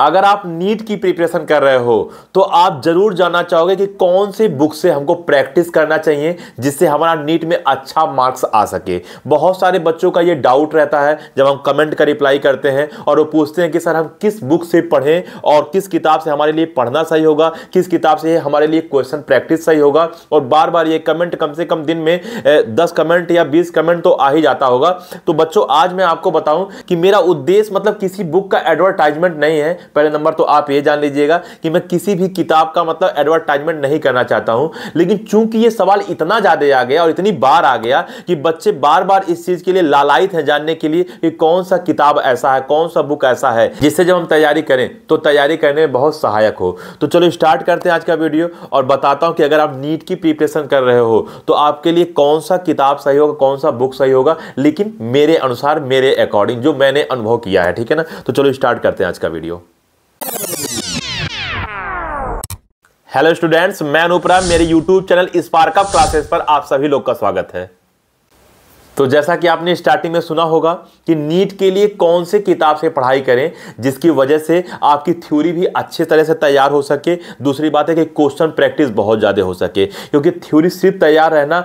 अगर आप नीट की प्रिपरेशन कर रहे हो तो आप जरूर जानना चाहोगे कि कौन से बुक से हमको प्रैक्टिस करना चाहिए जिससे हमारा नीट में अच्छा मार्क्स आ सके बहुत सारे बच्चों का ये डाउट रहता है जब हम कमेंट का रिप्लाई करते हैं और वो पूछते हैं कि सर हम किस बुक से पढ़ें और किस किताब से हमारे लिए पढ़ना सही होगा किस किताब से हमारे लिए क्वेश्चन प्रैक्टिस सही होगा और बार बार ये कमेंट कम से कम दिन में दस कमेंट या बीस कमेंट तो आ ही जाता होगा तो बच्चों आज मैं आपको बताऊं कि मेरा उद्देश्य मतलब किसी बुक का एडवर्टाइजमेंट नहीं है पहले नंबर तो आप ये जान लीजिएगा कि मैं किसी भी किताब का मतलब एडवर्टाइजमेंट नहीं करना चाहता हूँ लेकिन चूंकि ये सवाल इतना ज़्यादा आ गया और इतनी बार आ गया कि बच्चे बार बार इस चीज़ के लिए लालायित हैं जानने के लिए कि कौन सा किताब ऐसा है कौन सा बुक ऐसा है जिससे जब हम तैयारी करें तो तैयारी करने में बहुत सहायक हो तो चलो स्टार्ट करते हैं आज का वीडियो और बताता हूँ कि अगर आप नीट की प्रिपरेशन कर रहे हो तो आपके लिए कौन सा किताब सही होगा कौन सा बुक सही होगा लेकिन मेरे अनुसार मेरे अकॉर्डिंग जो मैंने अनुभव किया है ठीक है ना तो चलो स्टार्ट करते हैं आज का वीडियो हेलो स्टूडेंट्स मैं अनुपरा मेरे YouTube channel Spark of Classes पर आप सभी लोग का स्वागत है तो जैसा कि आपने स्टार्टिंग में सुना होगा कि नीट के लिए कौन से किताब से पढ़ाई करें जिसकी वजह से आपकी थ्योरी भी अच्छे तरह से तैयार हो सके दूसरी बात है कि क्वेश्चन प्रैक्टिस बहुत ज़्यादा हो सके क्योंकि थ्योरी सिर्फ तैयार रहना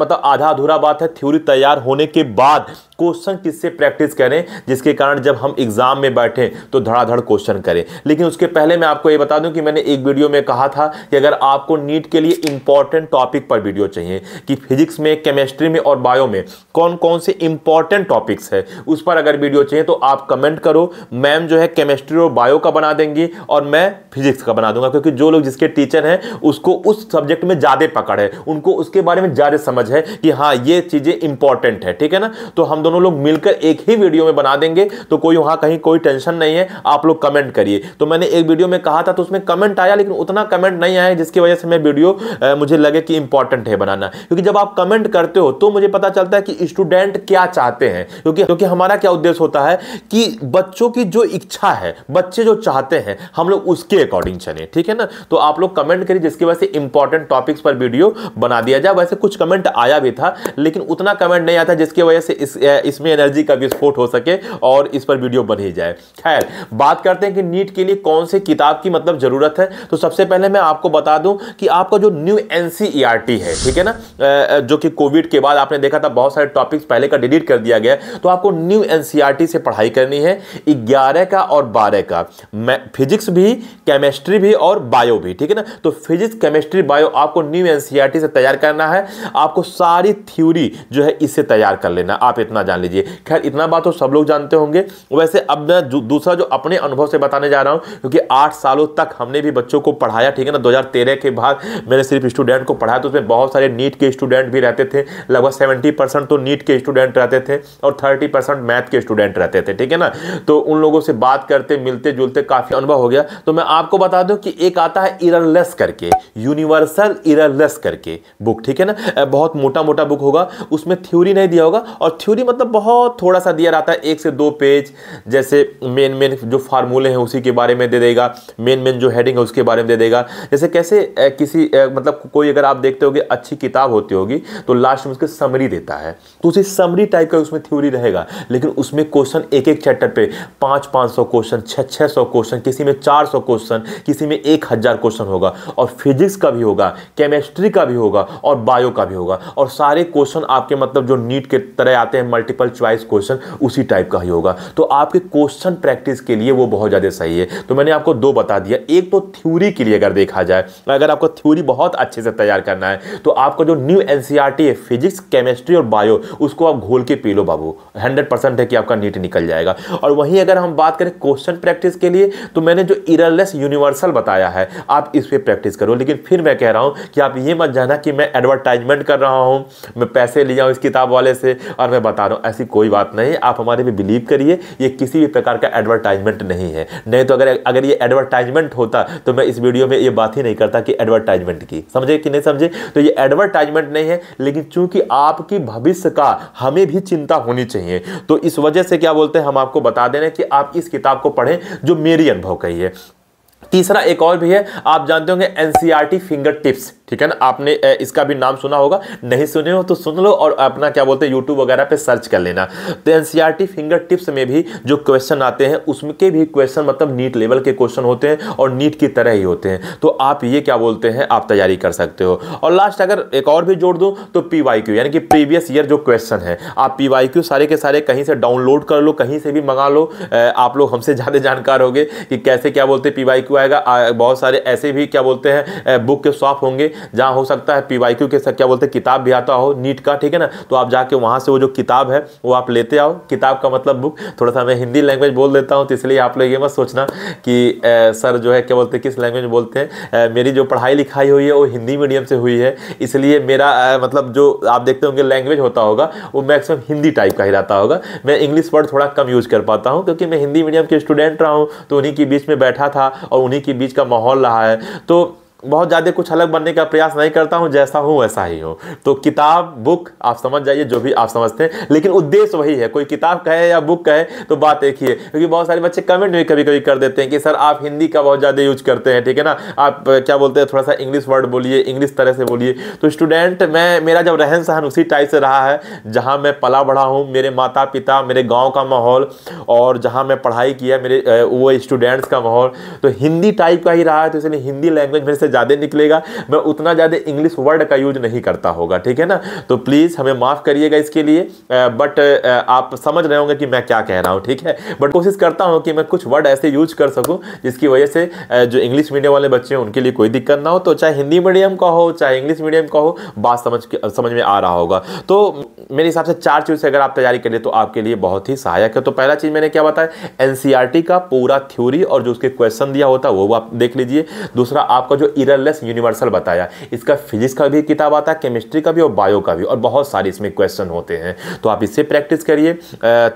मतलब आधा अधूरा बात है थ्योरी तैयार होने के बाद क्वेश्चन किससे प्रैक्टिस करें जिसके कारण जब हम एग्ज़ाम में बैठें तो धड़ाधड़ क्वेश्चन करें लेकिन उसके पहले मैं आपको ये बता दूं कि मैंने एक वीडियो में कहा था कि अगर आपको नीट के लिए इंपॉर्टेंट टॉपिक पर वीडियो चाहिए कि फिजिक्स में केमिस्ट्री में और बायो में कौन कौन से इंपॉर्टेंट टॉपिक्स है उस पर अगर वीडियो चाहिए तो आप कमेंट करो मैम जो है केमिस्ट्री और बायो का बना देंगी और मैं फिजिक्स का बना दूंगा क्योंकि जो लोग जिसके टीचर हैं उसको उस सब्जेक्ट में ज़्यादा पकड़ है उनको उसके बारे में ज़्यादा समझ है कि हाँ ये चीज़ें इंपॉर्टेंट है ठीक है ना तो हम दोनों लोग मिलकर एक ही वीडियो में बना देंगे तो कोई वहां कहीं कोई टेंशन नहीं है आप लोग कमेंट करिए तो मैंने एक वीडियो में कहा था तो उसमें कमेंट आया लेकिन उतना कमेंट नहीं आया जिसकी वजह से मैं वीडियो मुझे लगे कि इंपॉर्टेंट है बनाना क्योंकि जब आप कमेंट करते हो तो मुझे पता चलता है कि स्टूडेंट क्या चाहते हैं क्योंकि क्योंकि हमारा क्या उद्देश्य होता है कि बच्चों की जो इच्छा है बच्चे जो चाहते हैं हम लोग उसके अकॉर्डिंग चले ठीक है ना तो आप लोग कमेंट करिए जिसकी वजह से इंपॉर्टेंट टॉपिक्स पर वीडियो बना दिया जाए वैसे कुछ कमेंट आया भी था लेकिन उतना कमेंट नहीं आता जिसकी वजह से इस है इसमें एनर्जी का विस्फोट हो सके और इस पर वीडियो बन ही जाए खैर बात करते हैं कि नीट के लिए कौन से किताब की मतलब ज़रूरत है तो सबसे पहले मैं आपको बता दूं कि आपका जो न्यू एन e है ठीक है ना जो कि कोविड के बाद आपने देखा था बहुत सारे टॉपिक्स पहले का डिलीट कर दिया गया तो आपको न्यू एन e से पढ़ाई करनी है ग्यारह का और बारह का फिजिक्स भी केमिस्ट्री भी और बायो भी ठीक है ना तो फिजिक्स केमिस्ट्री बायो आपको न्यू एन e से तैयार करना है आपको सारी थ्योरी जो है इससे तैयार कर लेना आप इतना ना जान लीजिए खैर इतना बात तो सब लोग जानते होंगे वैसे अब मैं दूसरा जो अपने अनुभव से बताने जा रहा हूँ क्योंकि आठ सालों तक हमने भी बच्चों को पढ़ाया ठीक है ना दो के बाद मैंने सिर्फ स्टूडेंट को पढ़ाया तो उसमें बहुत सारे नीट के स्टूडेंट भी रहते थे लगभग सेवेंटी तो नीट के स्टूडेंट रहते थे और थर्टी मैथ के स्टूडेंट रहते थे ठीक है ना तो उन लोगों से बात करते मिलते जुलते काफ़ी अनुभव हो गया तो मैं आपको बता दूँ कि एक आता है इररलेस करके यूनिवर्सल इररलेस करके बुक ठीक है ना बहुत मोटा मोटा बुक होगा उसमें थ्योरी नहीं दिया होगा और थ्योरी मतलब मतलब बहुत थोड़ा सा दिया रहता है एक से दो पेज जैसे मेन मेन जो फार्मूले हैं उसी के बारे में दे देगा मेन मेन जो हेडिंग है उसके बारे में दे देगा जैसे कैसे किसी मतलब कोई अगर आप देखते होगे अच्छी किताब होती होगी तो लास्ट में उसके समरी देता है तो उसी समरी टाइप का उसमें थ्योरी रहेगा लेकिन उसमें क्वेश्चन एक एक चैप्टर पे पाँच पाँच सौ क्वेश्चन छः छः सौ क्वेश्चन किसी में चार सौ क्वेश्चन किसी में एक हज़ार क्वेश्चन होगा और फिजिक्स का भी होगा केमिस्ट्री का भी होगा और बायो का भी होगा और सारे क्वेश्चन आपके मतलब जो नीट के तरह आते हैं मल्टीपल चॉइस क्वेश्चन उसी टाइप का ही होगा तो आपके क्वेश्चन प्रैक्टिस के लिए वो बहुत ज़्यादा सही है तो मैंने आपको दो बता दिया एक तो थ्योरी के लिए अगर देखा जाए अगर आपको थ्योरी बहुत अच्छे से तैयार करना है तो आपका जो न्यू एन e है फिजिक्स केमिस्ट्री और बायो उसको आप घोल के पी लो बाबू हंड्रेड है कि आपका नीट निकल जाएगा और वहीं अगर हम बात करें क्वेश्चन प्रैक्टिस के लिए तो मैंने जो इरलेस यूनिवर्सल बताया है आप इस पर प्रैक्टिस करो लेकिन फिर मैं कह रहा हूँ कि आप ये मत जाना कि मैं एडवर्टाइजमेंट कर रहा हूँ मैं पैसे लिया हूँ इस किताब वाले से और मैं बता रहा हूँ रहा हूँ ऐसी कोई बात नहीं आप हमारे पे बिलीव करिए ये किसी भी प्रकार का एडवर्टाइजमेंट नहीं है नहीं तो अगर अगर ये एडवर्टाइजमेंट होता तो मैं इस वीडियो में ये बात ही नहीं करता कि एडवर्टाइजमेंट की समझे कि नहीं समझे तो ये एडवर्टाइजमेंट नहीं है लेकिन चूंकि आपकी भविष्य का हमें भी चिंता होनी चाहिए तो इस वजह से क्या बोलते हैं हम आपको बता दे रहे हैं कि आप इस किताब को पढ़ें जो मेरी अनुभव कही है तीसरा एक और भी है आप जानते होंगे एनसीईआरटी फिंगर टिप्स ठीक है ना आपने इसका भी नाम सुना होगा नहीं सुने हो तो सुन लो और अपना क्या बोलते हैं यूट्यूब वगैरह पे सर्च कर लेना तो एनसीईआरटी फिंगर टिप्स में भी जो क्वेश्चन आते हैं उसमें मतलब के भी क्वेश्चन मतलब नीट लेवल के क्वेश्चन होते हैं और नीट की तरह ही होते हैं तो आप ये क्या बोलते हैं आप तैयारी कर सकते हो और लास्ट अगर एक और भी जोड़ दूँ तो पी यानी कि प्रीवियस ईयर जो क्वेश्चन है आप पी सारे के सारे कहीं से डाउनलोड कर लो कहीं से भी मंगा लो आप लोग हमसे ज़्यादा जानकार होगे कि कैसे क्या बोलते हैं पी पाएगा बहुत सारे ऐसे भी क्या बोलते हैं बुक के शॉप होंगे जहाँ हो सकता है पी के साथ क्या बोलते हैं किताब भी आता हो नीट का ठीक है ना तो आप जाके वहाँ से वो जो किताब है वो आप लेते आओ किताब का मतलब बुक थोड़ा सा मैं हिंदी लैंग्वेज बोल देता हूँ तो इसलिए आप लोग ये मत सोचना कि सर जो है क्या बोलते हैं किस लैंग्वेज बोलते हैं मेरी जो पढ़ाई लिखाई हुई है वो हिंदी मीडियम से हुई है इसलिए मेरा मतलब जो आप देखते होंगे लैंग्वेज होता होगा वो मैक्सिमम हिंदी टाइप का ही रहता होगा मैं इंग्लिश वर्ड थोड़ा कम यूज़ कर पाता हूँ क्योंकि मैं हिंदी मीडियम के स्टूडेंट रहा हूँ तो उन्हीं के बीच में बैठा था और के बीच का माहौल रहा है तो बहुत ज़्यादा कुछ अलग बनने का प्रयास नहीं करता हूँ जैसा हूँ वैसा ही हूँ तो किताब बुक आप समझ जाइए जो भी आप समझते हैं लेकिन उद्देश्य वही है कोई किताब कहे या बुक कहे तो बात एक ही है क्योंकि बहुत सारे बच्चे कमेंट भी कभी कभी कर देते हैं कि सर आप हिंदी का बहुत ज़्यादा यूज करते हैं ठीक है ना आप क्या बोलते हैं थोड़ा सा इंग्लिश वर्ड बोलिए इंग्लिश तरह से बोलिए तो स्टूडेंट मैं मेरा जब रहन सहन उसी टाइप से रहा है जहाँ मैं पला बढ़ा हूँ मेरे माता पिता मेरे गाँव का माहौल और जहाँ मैं पढ़ाई किया मेरे वो स्टूडेंट्स का माहौल तो हिंदी टाइप का ही रहा है तो इसलिए हिंदी लैंग्वेज मेरे से ज़्यादा निकलेगा मैं उतना ज़्यादा इंग्लिश वर्ड का यूज नहीं करता होगा ठीक है ना तो प्लीज़ हमें माफ़ करिएगा इसके लिए बट आप समझ रहे होंगे कि मैं क्या कह रहा हूं ठीक है बट कोशिश करता हूं कि मैं कुछ वर्ड ऐसे यूज कर सकूं जिसकी वजह से जो इंग्लिश मीडियम वाले बच्चे हैं उनके लिए कोई दिक्कत ना हो तो चाहे हिंदी मीडियम का हो चाहे इंग्लिश मीडियम का हो बात समझ समझ में आ रहा होगा तो मेरे हिसाब से चार चीज़ से अगर आप तैयारी करें तो आपके लिए बहुत ही सहायक है तो पहला चीज़ मैंने क्या बताया एनसीआरटी e का पूरा थ्योरी और जो उसके क्वेश्चन दिया होता है वो आप देख लीजिए दूसरा आपका जो इररलेस यूनिवर्सल बताया इसका फिजिक्स का भी किताब आता है केमिस्ट्री का भी और बायो का भी और बहुत सारे इसमें क्वेश्चन होते हैं तो आप इससे प्रैक्टिस करिए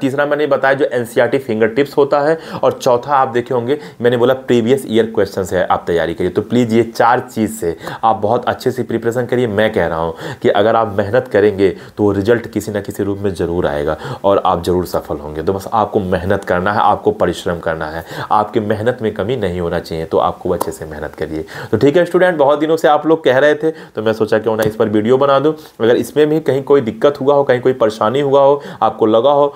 तीसरा मैंने बताया जो एन फिंगर टिप्स होता है और चौथा आप देखे होंगे मैंने बोला प्रीवियस ईयर क्वेश्चन है आप तैयारी करिए तो प्लीज़ ये चार चीज़ से आप बहुत अच्छे से प्रिपरेशन करिए मैं कह रहा हूँ कि अगर आप मेहनत करेंगे तो रिजल्ट किसी ना किसी रूप में ज़रूर आएगा और आप ज़रूर सफल होंगे तो बस आपको मेहनत करना है आपको परिश्रम करना है आपकी मेहनत में कमी नहीं होना चाहिए तो आपको अच्छे से मेहनत करिए तो ठीक है है स्टूडेंट बहुत दिनों से आप लोग कह रहे थे तो मैं सोचा क्यों ना इस पर वीडियो बना दूँ अगर इसमें भी कहीं कोई दिक्कत हुआ हो कहीं कोई परेशानी हुआ हो आपको लगा हो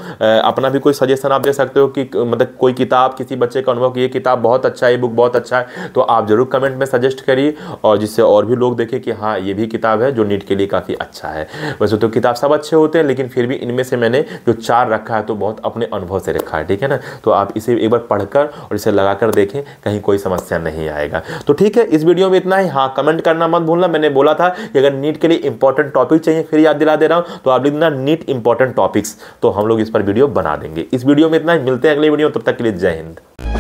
अपना भी कोई सजेशन आप दे सकते हो कि मतलब कोई किताब किसी बच्चे का अनुभव कि ये किताब बहुत अच्छा है ये बुक बहुत अच्छा है तो आप ज़रूर कमेंट में सजेस्ट करिए और जिससे और भी लोग देखें कि हाँ ये भी किताब है जो नीट के लिए काफ़ी अच्छा है वैसे तो किताब सब अच्छे होते हैं लेकिन फिर भी इनमें से मैंने जो चार रखा है तो बहुत अपने अनुभव से रखा है ठीक है ना तो आप इसे एक बार पढ़कर और इसे लगाकर देखें कहीं कोई समस्या नहीं आएगा तो ठीक है इस वीडियो में इतना ही हाँ कमेंट करना मत भूलना मैंने बोला था कि अगर नीट के लिए इंपॉर्टेंट टॉपिक चाहिए फिर याद दिला दे रहा हूँ तो आप लिख देना नीट इंपॉर्टेंट टॉपिक्स तो हम लोग इस पर वीडियो बना देंगे इस वीडियो में इतना ही मिलते हैं अगले वीडियो तब तक के लिए जय हिंद